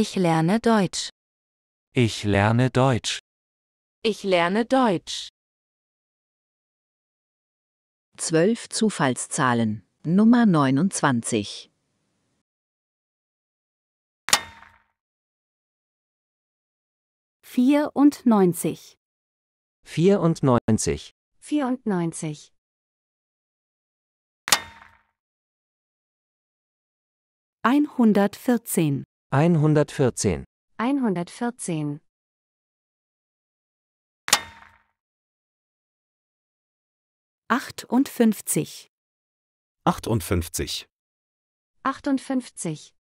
Ich lerne Deutsch. Ich lerne Deutsch. Ich lerne Deutsch. Zwölf Zufallszahlen. Nummer 29. Vierundneunzig. Vierundneunzig. Vierundneunzig. Einhundertvierzehn. 114. 114. Achtundfünfzig. Achtundfünfzig. Achtundfünfzig.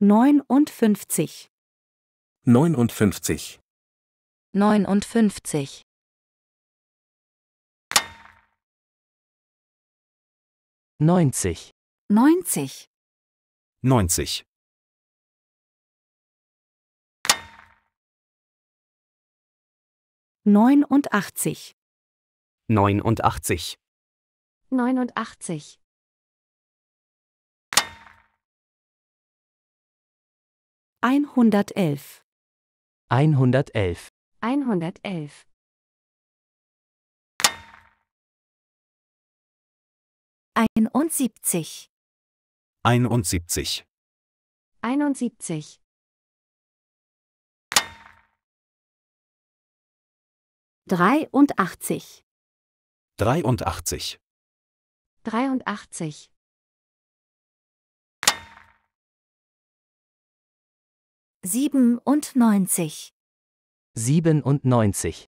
Neunundfünfzig. Neunundfünfzig. Neunundfünfzig. 90 90 90 89 89 89 111 111 111 71 71 71 83 83 83 97 97 97